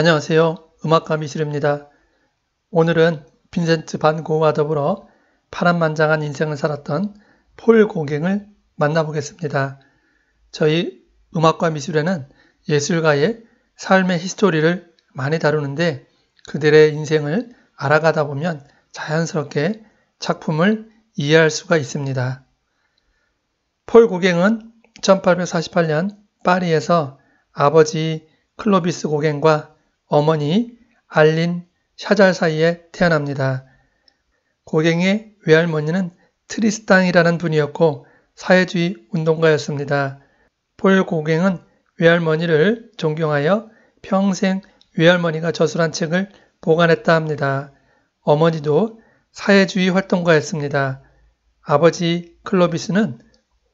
안녕하세요. 음악가미실입니다. 오늘은 빈센트 반 고흐와 더불어 파란만장한 인생을 살았던 폴 고갱을 만나보겠습니다. 저희 음악과 미술에는 예술가의 삶의 히스토리를 많이 다루는데 그들의 인생을 알아가다 보면 자연스럽게 작품을 이해할 수가 있습니다. 폴 고갱은 1848년 파리에서 아버지 클로비스 고갱과 어머니 알린 샤잘 사이에 태어납니다. 고갱의 외할머니는 트리스탄이라는 분이었고 사회주의 운동가였습니다. 폴 고갱은 외할머니를 존경하여 평생 외할머니가 저술한 책을 보관했다 합니다. 어머니도 사회주의 활동가였습니다. 아버지 클로비스는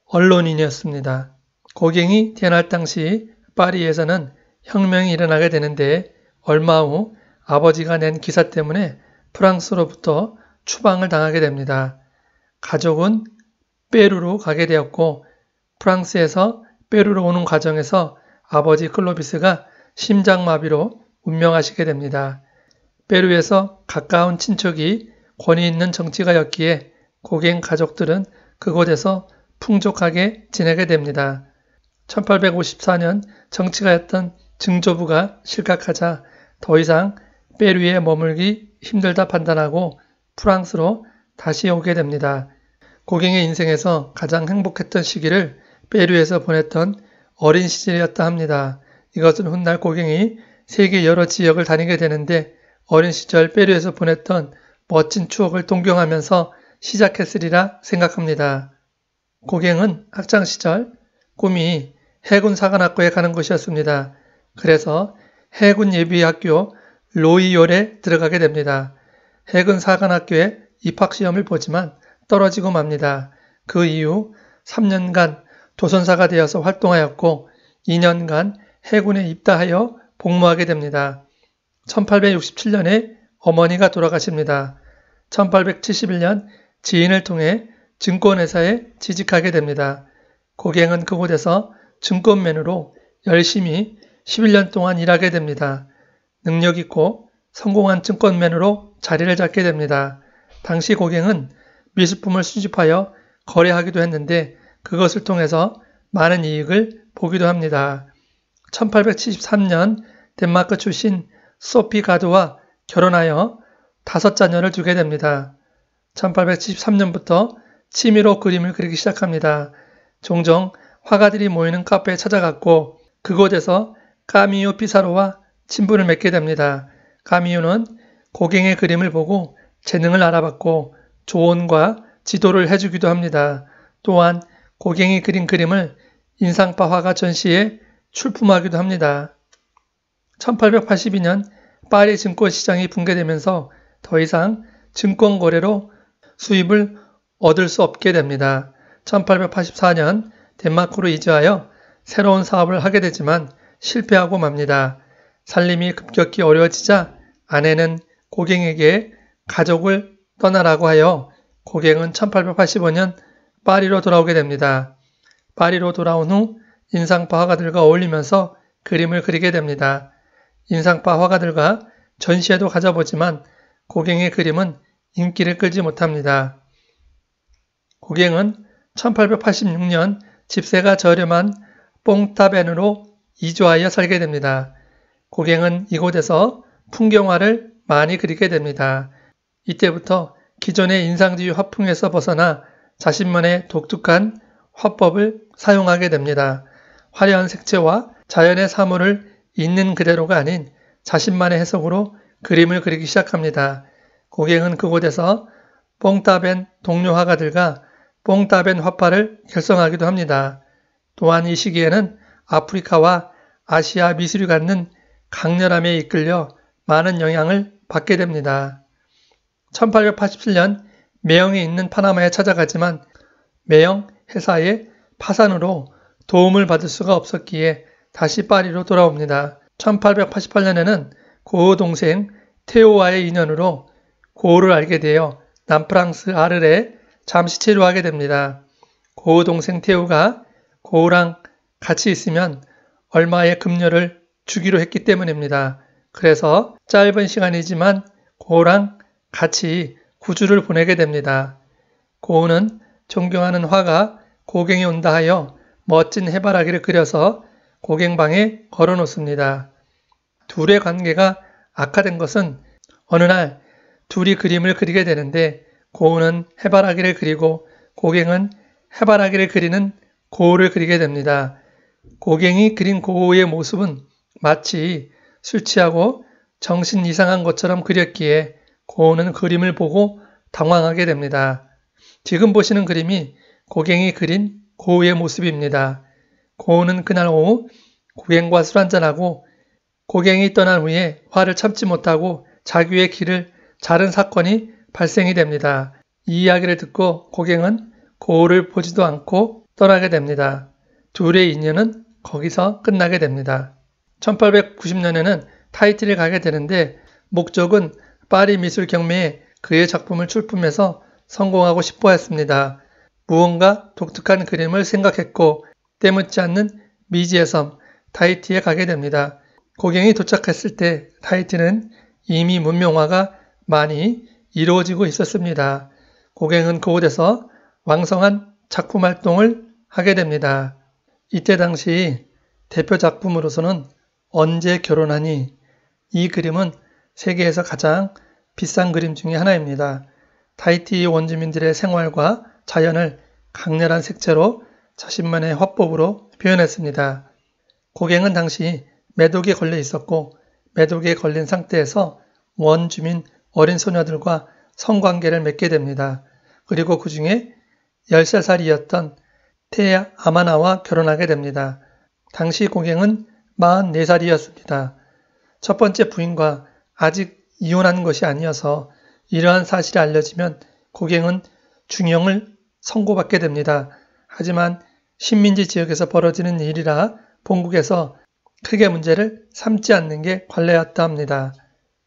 언론인이었습니다. 고갱이 태어날 당시 파리에서는 혁명이 일어나게 되는데 얼마 후 아버지가 낸 기사 때문에 프랑스로부터 추방을 당하게 됩니다. 가족은 페루로 가게 되었고 프랑스에서 페루로 오는 과정에서 아버지 클로비스가 심장마비로 운명하시게 됩니다. 페루에서 가까운 친척이 권위 있는 정치가였기에 고갱 가족들은 그곳에서 풍족하게 지내게 됩니다. 1854년 정치가였던 증조부가 실각하자 더 이상 페루에 머물기 힘들다 판단하고 프랑스로 다시 오게 됩니다. 고갱의 인생에서 가장 행복했던 시기를 페루에서 보냈던 어린 시절이었다 합니다. 이것은 훗날 고갱이 세계 여러 지역을 다니게 되는데 어린 시절 페루에서 보냈던 멋진 추억을 동경하면서 시작했으리라 생각합니다. 고갱은 학창 시절 꿈이 해군 사관학교에 가는 것이었습니다. 그래서 해군 예비학교 로이올에 들어가게 됩니다. 해군 사관학교에 입학시험을 보지만 떨어지고 맙니다. 그 이후 3년간 도선사가 되어서 활동하였고 2년간 해군에 입다하여 복무하게 됩니다. 1867년에 어머니가 돌아가십니다. 1871년 지인을 통해 증권회사에 취직하게 됩니다. 고갱은 그곳에서 증권맨으로 열심히 11년 동안 일하게 됩니다. 능력 있고 성공한 증권맨으로 자리를 잡게 됩니다. 당시 고객은 미술품을 수집하여 거래하기도 했는데 그것을 통해서 많은 이익을 보기도 합니다. 1873년 덴마크 출신 소피 가드와 결혼하여 다섯 자녀를 두게 됩니다. 1873년부터 취미로 그림을 그리기 시작합니다. 종종 화가들이 모이는 카페에 찾아갔고 그곳에서 가미유 피사로와 친분을 맺게 됩니다. 가미유는 고갱의 그림을 보고 재능을 알아봤고 조언과 지도를 해주기도 합니다. 또한 고갱이 그린 그림을 인상파 화가 전시에 출품하기도 합니다. 1882년 파리 증권시장이 붕괴되면서 더 이상 증권 거래로 수입을 얻을 수 없게 됩니다. 1884년 덴마크로 이주하여 새로운 사업을 하게 되지만 실패하고 맙니다. 살림이 급격히 어려워지자 아내는 고갱에게 가족을 떠나라고 하여 고갱은 1885년 파리로 돌아오게 됩니다. 파리로 돌아온 후 인상파 화가들과 어울리면서 그림을 그리게 됩니다. 인상파 화가들과 전시회도 가져보지만 고갱의 그림은 인기를 끌지 못합니다. 고갱은 1886년 집세가 저렴한 뽕타벤으로 이주하여 살게 됩니다. 고갱은 이곳에서 풍경화를 많이 그리게 됩니다. 이때부터 기존의 인상주의 화풍에서 벗어나 자신만의 독특한 화법을 사용하게 됩니다. 화려한 색채와 자연의 사물을 있는 그대로가 아닌 자신만의 해석으로 그림을 그리기 시작합니다. 고갱은 그곳에서 뽕따벤 동료 화가들과 뽕따벤 화파를 결성하기도 합니다. 또한 이 시기에는 아프리카와 아시아 미술이 갖는 강렬함에 이끌려 많은 영향을 받게 됩니다. 1887년 매형이 있는 파나마에 찾아가지만 매형 회사의 파산으로 도움을 받을 수가 없었기에 다시 파리로 돌아옵니다. 1888년에는 고우 동생 테오와의 인연으로 고우를 알게 되어 남프랑스 아르레 잠시 체류하게 됩니다. 고우 동생 테오가 고우랑 같이 있으면 얼마의 급료를 주기로 했기 때문입니다. 그래서 짧은 시간이지만 고우랑 같이 구주를 보내게 됩니다. 고우는 존경하는 화가 고갱이 온다 하여 멋진 해바라기를 그려서 고갱방에 걸어 놓습니다. 둘의 관계가 악화된 것은 어느 날 둘이 그림을 그리게 되는데 고우는 해바라기를 그리고 고갱은 해바라기를 그리는 고우를 그리게 됩니다. 고갱이 그린 고우의 모습은 마치 술 취하고 정신 이상한 것처럼 그렸기에 고우는 그림을 보고 당황하게 됩니다. 지금 보시는 그림이 고갱이 그린 고우의 모습입니다. 고우는 그날 오후 고갱과 술 한잔하고 고갱이 떠난 후에 화를 참지 못하고 자기의 길을 자른 사건이 발생이 됩니다. 이 이야기를 듣고 고갱은 고우를 보지도 않고 떠나게 됩니다. 둘의 인연은 거기서 끝나게 됩니다. 1890년에는 타이틀에 가게 되는데 목적은 파리 미술 경매에 그의 작품을 출품해서 성공하고 싶어 했습니다. 무언가 독특한 그림을 생각했고 때묻지 않는 미지의 섬 타이티에 가게 됩니다. 고갱이 도착했을 때 타이티는 이미 문명화가 많이 이루어지고 있었습니다. 고갱은 그곳에서 왕성한 작품 활동을 하게 됩니다. 이때 당시 대표 작품으로서는 언제 결혼하니 이 그림은 세계에서 가장 비싼 그림 중의 하나입니다. 타이티 원주민들의 생활과 자연을 강렬한 색채로 자신만의 화법으로 표현했습니다. 고갱은 당시 매독에 걸려 있었고 매독에 걸린 상태에서 원주민 어린 소녀들과 성관계를 맺게 됩니다. 그리고 그 중에 13살이었던 테 아마나와 결혼하게 됩니다. 당시 고갱은 44살이었습니다. 첫 번째 부인과 아직 이혼한 것이 아니어서 이러한 사실이 알려지면 고갱은 중형을 선고받게 됩니다. 하지만 식민지 지역에서 벌어지는 일이라 본국에서 크게 문제를 삼지 않는 게 관례였다 합니다.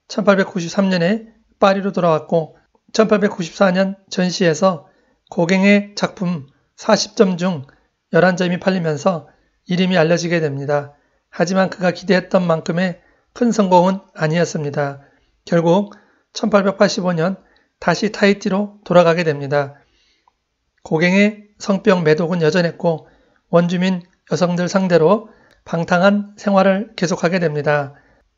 1893년에 파리로 돌아왔고 1894년 전시에서 고갱의 작품 40점 중 11점이 팔리면서 이름이 알려지게 됩니다. 하지만 그가 기대했던 만큼의 큰 성공은 아니었습니다. 결국 1885년 다시 타이티로 돌아가게 됩니다. 고갱의 성병 매독은 여전했고 원주민 여성들 상대로 방탕한 생활을 계속하게 됩니다.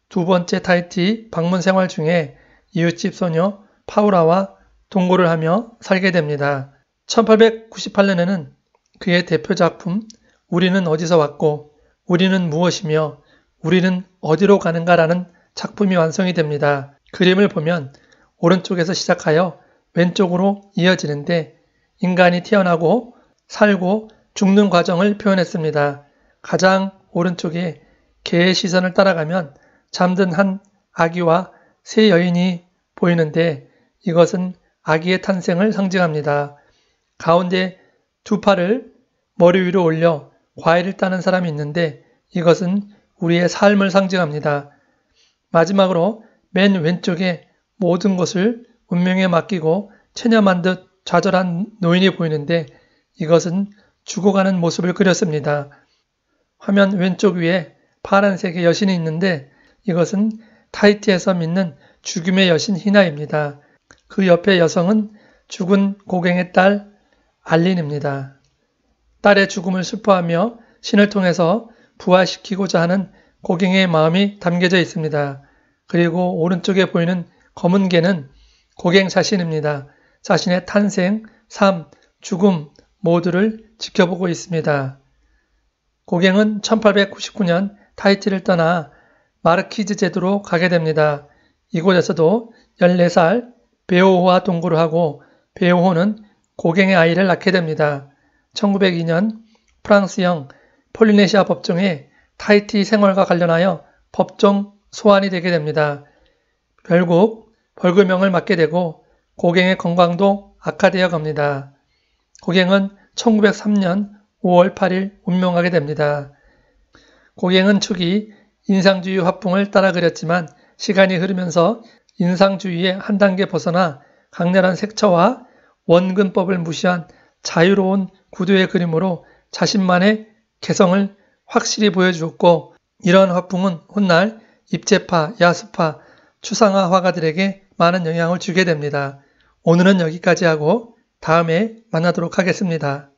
두 번째 타이티 방문 생활 중에 이웃집 소녀 파우라와 동거를 하며 살게 됩니다. 1898년에는 그의 대표작품 우리는 어디서 왔고 우리는 무엇이며 우리는 어디로 가는가라는 작품이 완성이 됩니다. 그림을 보면 오른쪽에서 시작하여 왼쪽으로 이어지는데 인간이 태어나고 살고 죽는 과정을 표현했습니다. 가장 오른쪽에 개의 시선을 따라가면 잠든 한 아기와 새 여인이 보이는데 이것은 아기의 탄생을 상징합니다. 가운데 두 팔을 머리 위로 올려 과일을 따는 사람이 있는데 이것은 우리의 삶을 상징합니다. 마지막으로 맨 왼쪽에 모든 것을 운명에 맡기고 체념한 듯 좌절한 노인이 보이는데 이것은 죽어가는 모습을 그렸습니다. 화면 왼쪽 위에 파란색의 여신이 있는데 이것은 타이티에서 믿는 죽음의 여신 히나입니다. 그 옆에 여성은 죽은 고갱의 딸 알린입니다. 딸의 죽음을 슬퍼하며 신을 통해서 부활시키고자 하는 고갱의 마음이 담겨져 있습니다. 그리고 오른쪽에 보이는 검은 개는 고갱 자신입니다. 자신의 탄생, 삶, 죽음 모두를 지켜보고 있습니다. 고갱은 1899년 타이티를 떠나 마르키즈 제도로 가게 됩니다. 이곳에서도 14살 베오호와 동거를 하고 베오호는 고갱의 아이를 낳게 됩니다. 1902년 프랑스형 폴리네시아 법정에 타이티 생활과 관련하여 법정 소환이 되게 됩니다. 결국 벌금형을 맞게 되고 고갱의 건강도 악화되어 갑니다. 고갱은 1903년 5월 8일 운명하게 됩니다. 고갱은 축이 인상주의 화풍을 따라 그렸지만 시간이 흐르면서 인상주의의 한 단계 벗어나 강렬한 색채와 원근법을 무시한 자유로운 구도의 그림으로 자신만의 개성을 확실히 보여주었고 이런 화풍은 훗날 입체파, 야수파, 추상화 화가들에게 많은 영향을 주게 됩니다. 오늘은 여기까지 하고 다음에 만나도록 하겠습니다.